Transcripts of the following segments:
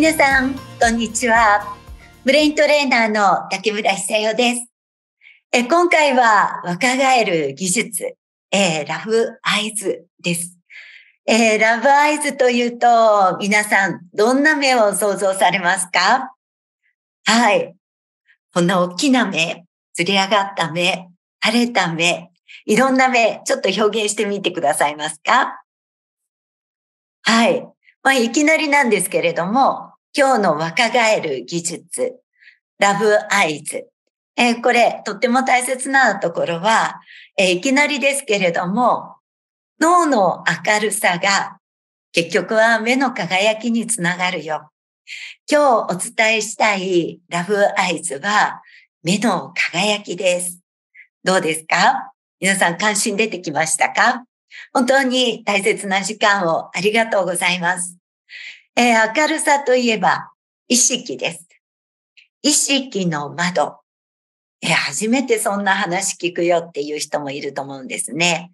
皆さん、こんにちは。ブレイントレーナーの竹村久代です。え今回は若返る技術、えー、ラブアイズです。えー、ラブアイズというと、皆さん、どんな目を想像されますかはい。こんな大きな目、ずり上がった目、晴れた目、いろんな目、ちょっと表現してみてくださいますかはい。まあ、いきなりなんですけれども、今日の若返る技術、ラブアイズ。えー、これ、とっても大切なところは、えー、いきなりですけれども、脳の明るさが結局は目の輝きにつながるよ。今日お伝えしたいラブアイズは目の輝きです。どうですか皆さん関心出てきましたか本当に大切な時間をありがとうございます。えー、明るさといえば、意識です。意識の窓。えー、初めてそんな話聞くよっていう人もいると思うんですね。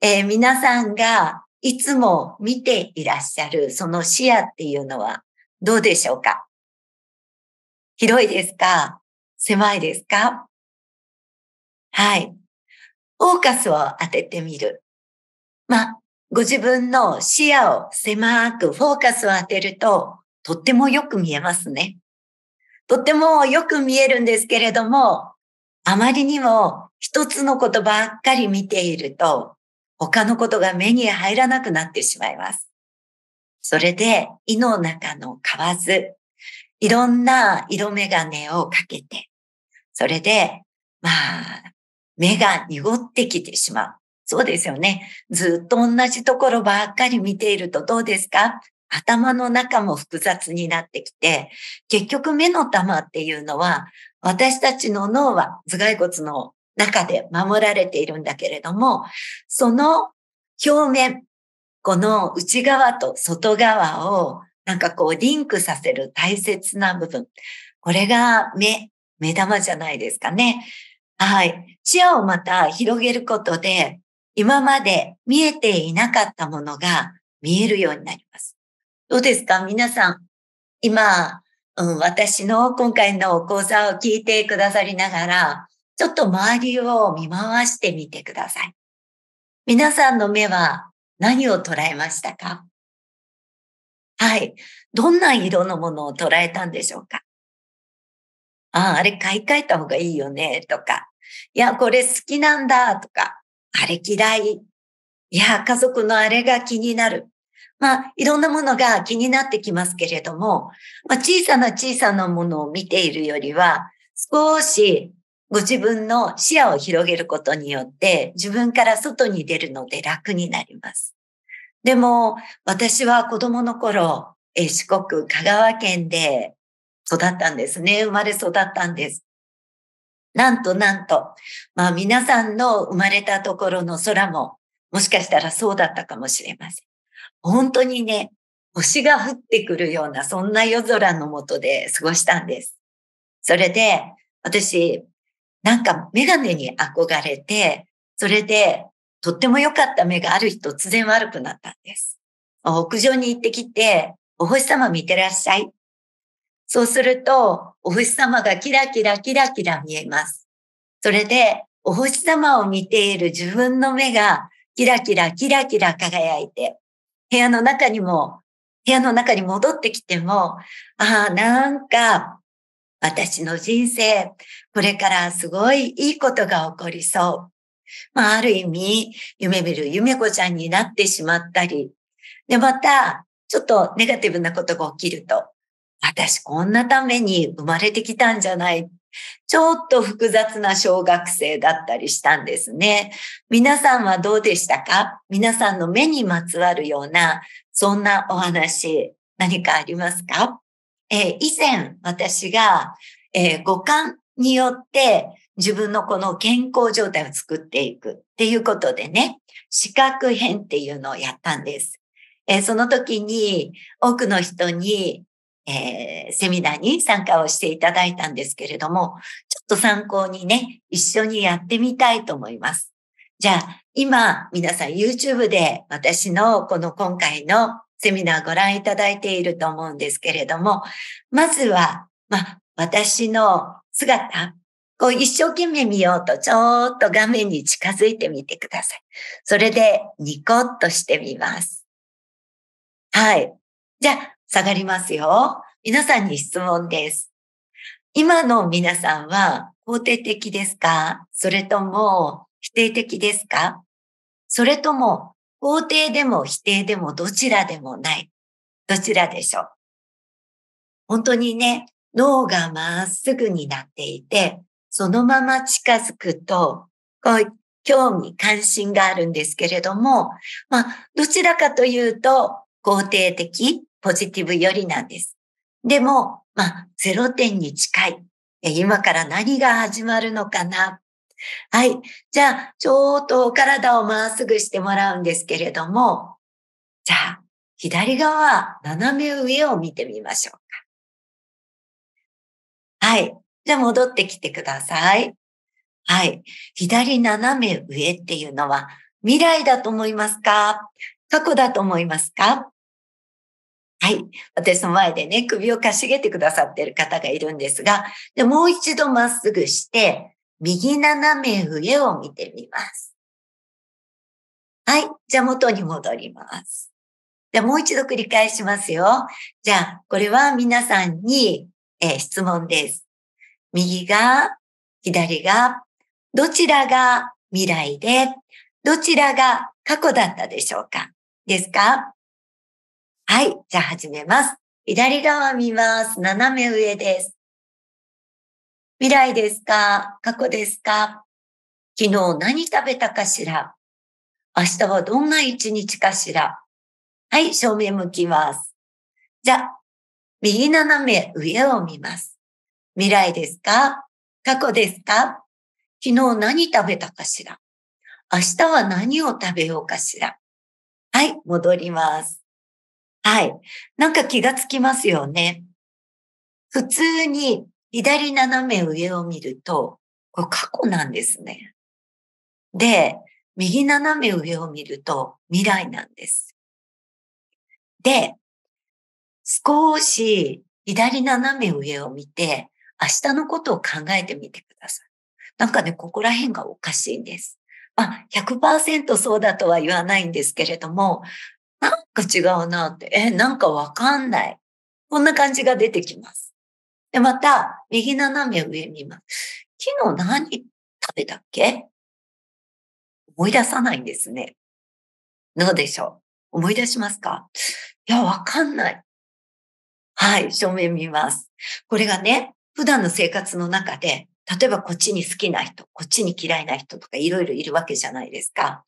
えー、皆さんがいつも見ていらっしゃるその視野っていうのはどうでしょうか広いですか狭いですかはい。フォーカスを当ててみる。まあ、ご自分の視野を狭くフォーカスを当てると、とってもよく見えますね。とってもよく見えるんですけれども、あまりにも一つのことばっかり見ていると、他のことが目に入らなくなってしまいます。それで、胃の中の蛙、いろんな色眼鏡をかけて、それで、まあ、目が濁ってきてしまう。そうですよね。ずっと同じところばっかり見ているとどうですか頭の中も複雑になってきて、結局目の玉っていうのは、私たちの脳は頭蓋骨の中で守られているんだけれども、その表面、この内側と外側をなんかこうリンクさせる大切な部分。これが目、目玉じゃないですかね。はい。視野をまた広げることで、今まで見えていなかったものが見えるようになります。どうですか皆さん、今、うん、私の今回の講座を聞いてくださりながら、ちょっと周りを見回してみてください。皆さんの目は何を捉えましたかはい。どんな色のものを捉えたんでしょうかああ、あれ買い替えた方がいいよね、とか。いや、これ好きなんだ、とか。あれ嫌い。いや、家族のあれが気になる。まあ、いろんなものが気になってきますけれども、まあ、小さな小さなものを見ているよりは、少しご自分の視野を広げることによって、自分から外に出るので楽になります。でも、私は子供の頃、四国、香川県で育ったんですね。生まれ育ったんです。なんとなんと、まあ皆さんの生まれたところの空も、もしかしたらそうだったかもしれません。本当にね、星が降ってくるような、そんな夜空の下で過ごしたんです。それで、私、なんかメガネに憧れて、それで、とっても良かった目がある日突然悪くなったんです。屋上に行ってきて、お星様見てらっしゃいってそうすると、お星様がキラキラキラキラ見えます。それで、お星様を見ている自分の目がキラキラキラキラ輝いて、部屋の中にも、部屋の中に戻ってきても、ああ、なんか、私の人生、これからすごいいいことが起こりそう。まあ、ある意味、夢見る夢子ちゃんになってしまったり、で、また、ちょっとネガティブなことが起きると、私こんなために生まれてきたんじゃないちょっと複雑な小学生だったりしたんですね。皆さんはどうでしたか皆さんの目にまつわるような、そんなお話、何かありますか、えー、以前私が、えー、五感によって自分のこの健康状態を作っていくっていうことでね、視覚編っていうのをやったんです。えー、その時に多くの人にえー、セミナーに参加をしていただいたんですけれども、ちょっと参考にね、一緒にやってみたいと思います。じゃあ、今、皆さん YouTube で私のこの今回のセミナーご覧いただいていると思うんですけれども、まずは、まあ、私の姿、こう一生懸命見ようと、ちょっと画面に近づいてみてください。それで、ニコッとしてみます。はい。じゃあ、下がりますよ。皆さんに質問です。今の皆さんは肯定的ですかそれとも否定的ですかそれとも肯定でも否定でもどちらでもない。どちらでしょう本当にね、脳がまっすぐになっていて、そのまま近づくと、こう、興味、関心があるんですけれども、まあ、どちらかというと、肯定的、ポジティブよりなんです。でも、まあ、0点に近い。今から何が始まるのかな。はい。じゃあ、ちょっとお体をまっすぐしてもらうんですけれども、じゃあ、左側、斜め上を見てみましょうか。はい。じゃあ、戻ってきてください。はい。左斜め上っていうのは、未来だと思いますか過去だと思いますかはい。私の前でね、首をかしげてくださっている方がいるんですが、でもう一度まっすぐして、右斜め上を見てみます。はい。じゃあ元に戻ります。じゃあもう一度繰り返しますよ。じゃあ、これは皆さんに、えー、質問です。右が、左が、どちらが未来で、どちらが過去だったでしょうかですかはい。じゃあ始めます。左側見ます。斜め上です。未来ですか過去ですか昨日何食べたかしら明日はどんな一日かしらはい、正面向きます。じゃあ、右斜め上を見ます。未来ですか過去ですか昨日何食べたかしら明日は何を食べようかしらはい、戻ります。はい。なんか気がつきますよね。普通に左斜め上を見ると、これ過去なんですね。で、右斜め上を見ると未来なんです。で、少し左斜め上を見て、明日のことを考えてみてください。なんかね、ここら辺がおかしいんです。まあ、100%そうだとは言わないんですけれども、なんか違うなって、え、なんかわかんない。こんな感じが出てきます。で、また、右斜め上見ます。昨日何食べたっけ思い出さないんですね。どうでしょう思い出しますかいや、わかんない。はい、正面見ます。これがね、普段の生活の中で、例えばこっちに好きな人、こっちに嫌いな人とかいろいろいるわけじゃないですか。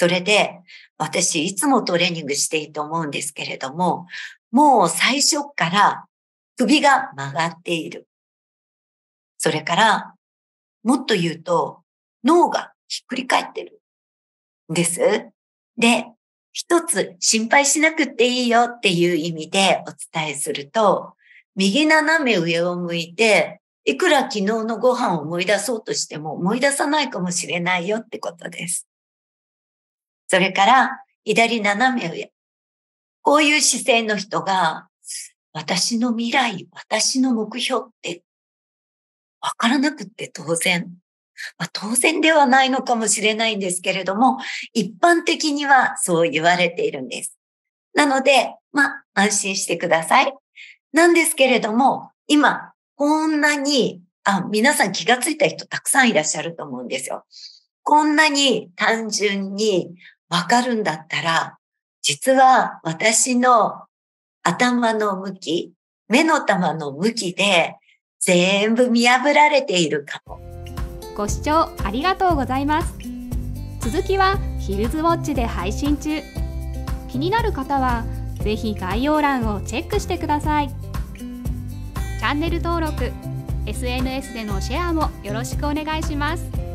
それで、私いつもトレーニングしていいと思うんですけれども、もう最初から首が曲がっている。それから、もっと言うと、脳がひっくり返ってる。です。で、一つ心配しなくていいよっていう意味でお伝えすると、右斜め上を向いて、いくら昨日のご飯を思い出そうとしても思い出さないかもしれないよってことです。それから、左斜め上。こういう姿勢の人が、私の未来、私の目標って、わからなくって当然。まあ、当然ではないのかもしれないんですけれども、一般的にはそう言われているんです。なので、まあ、安心してください。なんですけれども、今、こんなに、あ、皆さん気がついた人たくさんいらっしゃると思うんですよ。こんなに単純にわかるんだったら、実は私の頭の向き、目の玉の向きで全部見破られているかも。ご視聴ありがとうございます。続きはヒルズウォッチで配信中。気になる方はぜひ概要欄をチェックしてください。チャンネル登録、SNS でのシェアもよろしくお願いします。